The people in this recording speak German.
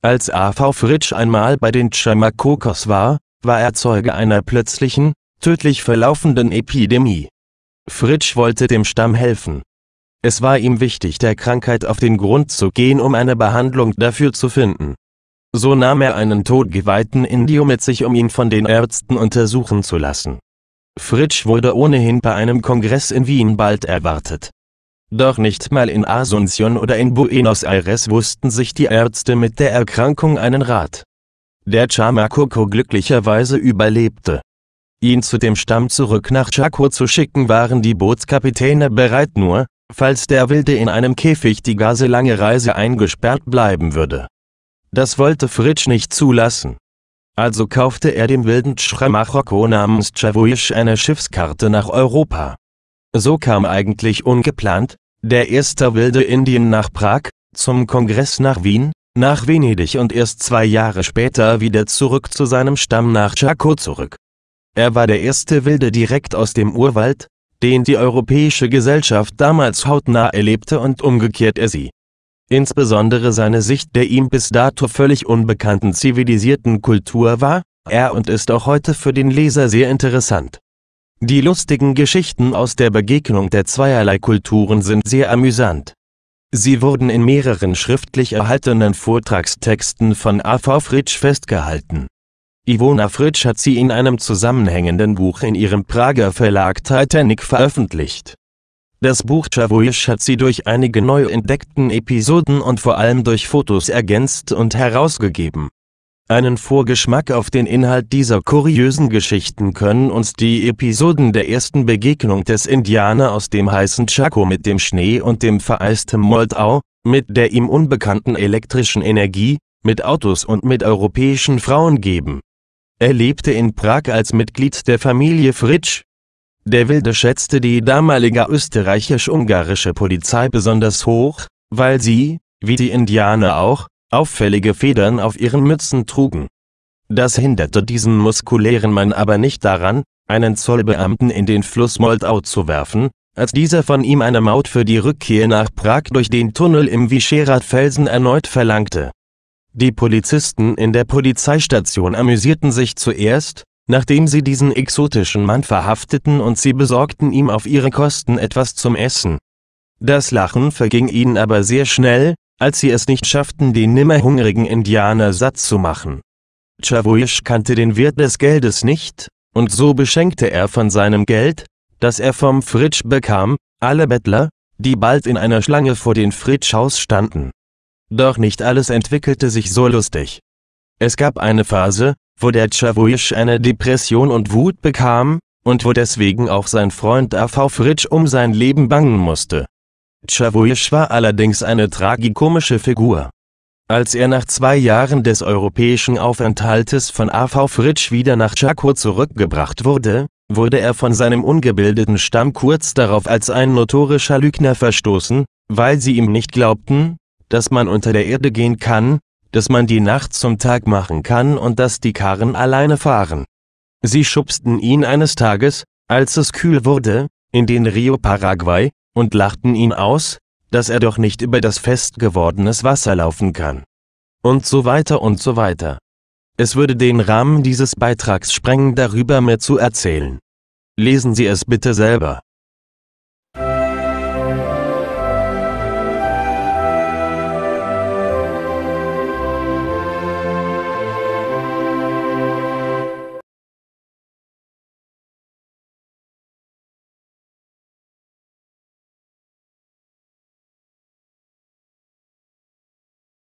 Als A.V. Fritsch einmal bei den Tschermakokos war, war er Zeuge einer plötzlichen, tödlich verlaufenden Epidemie. Fritsch wollte dem Stamm helfen. Es war ihm wichtig, der Krankheit auf den Grund zu gehen, um eine Behandlung dafür zu finden. So nahm er einen todgeweihten Indio mit sich, um ihn von den Ärzten untersuchen zu lassen. Fritsch wurde ohnehin bei einem Kongress in Wien bald erwartet. Doch nicht mal in Asunción oder in Buenos Aires wussten sich die Ärzte mit der Erkrankung einen Rat. Der Chamacoco glücklicherweise überlebte. Ihn zu dem Stamm zurück nach Chaco zu schicken waren die Bootskapitäne bereit nur, falls der Wilde in einem Käfig die gaselange Reise eingesperrt bleiben würde. Das wollte Fritsch nicht zulassen. Also kaufte er dem wilden Chamacoco namens Chavuish eine Schiffskarte nach Europa. So kam eigentlich ungeplant, der erste wilde Indien nach Prag, zum Kongress nach Wien, nach Venedig und erst zwei Jahre später wieder zurück zu seinem Stamm nach Chaco zurück. Er war der erste Wilde direkt aus dem Urwald, den die europäische Gesellschaft damals hautnah erlebte und umgekehrt er sie. Insbesondere seine Sicht der ihm bis dato völlig unbekannten zivilisierten Kultur war, er und ist auch heute für den Leser sehr interessant. Die lustigen Geschichten aus der Begegnung der zweierlei Kulturen sind sehr amüsant. Sie wurden in mehreren schriftlich erhaltenen Vortragstexten von A.V. Fritsch festgehalten. Ivona Fritsch hat sie in einem zusammenhängenden Buch in ihrem Prager Verlag Titanic veröffentlicht. Das Buch Chavoyisch hat sie durch einige neu entdeckten Episoden und vor allem durch Fotos ergänzt und herausgegeben. Einen Vorgeschmack auf den Inhalt dieser kuriösen Geschichten können uns die Episoden der ersten Begegnung des Indianer aus dem heißen Chaco mit dem Schnee und dem vereisten Moldau, mit der ihm unbekannten elektrischen Energie, mit Autos und mit europäischen Frauen geben. Er lebte in Prag als Mitglied der Familie Fritsch. Der Wilde schätzte die damalige österreichisch-ungarische Polizei besonders hoch, weil sie, wie die Indianer auch, auffällige Federn auf ihren Mützen trugen. Das hinderte diesen muskulären Mann aber nicht daran, einen Zollbeamten in den Fluss Moldau zu werfen, als dieser von ihm eine Maut für die Rückkehr nach Prag durch den Tunnel im Vischera-Felsen erneut verlangte. Die Polizisten in der Polizeistation amüsierten sich zuerst, nachdem sie diesen exotischen Mann verhafteten und sie besorgten ihm auf ihre Kosten etwas zum Essen. Das Lachen verging ihnen aber sehr schnell, als sie es nicht schafften, den nimmer hungrigen Indianer satt zu machen. Chavuish kannte den Wert des Geldes nicht, und so beschenkte er von seinem Geld, das er vom Fritsch bekam, alle Bettler, die bald in einer Schlange vor den Fritschhaus standen. Doch nicht alles entwickelte sich so lustig. Es gab eine Phase, wo der Chavuish eine Depression und Wut bekam, und wo deswegen auch sein Freund A.V. Fritsch um sein Leben bangen musste. Chavuish war allerdings eine tragikomische Figur. Als er nach zwei Jahren des europäischen Aufenthaltes von A.V. Fritsch wieder nach Chaco zurückgebracht wurde, wurde er von seinem ungebildeten Stamm kurz darauf als ein notorischer Lügner verstoßen, weil sie ihm nicht glaubten, dass man unter der Erde gehen kann, dass man die Nacht zum Tag machen kann und dass die Karren alleine fahren. Sie schubsten ihn eines Tages, als es kühl wurde, in den Rio Paraguay, und lachten ihn aus, dass er doch nicht über das fest gewordenes Wasser laufen kann. Und so weiter und so weiter. Es würde den Rahmen dieses Beitrags sprengen, darüber mehr zu erzählen. Lesen Sie es bitte selber.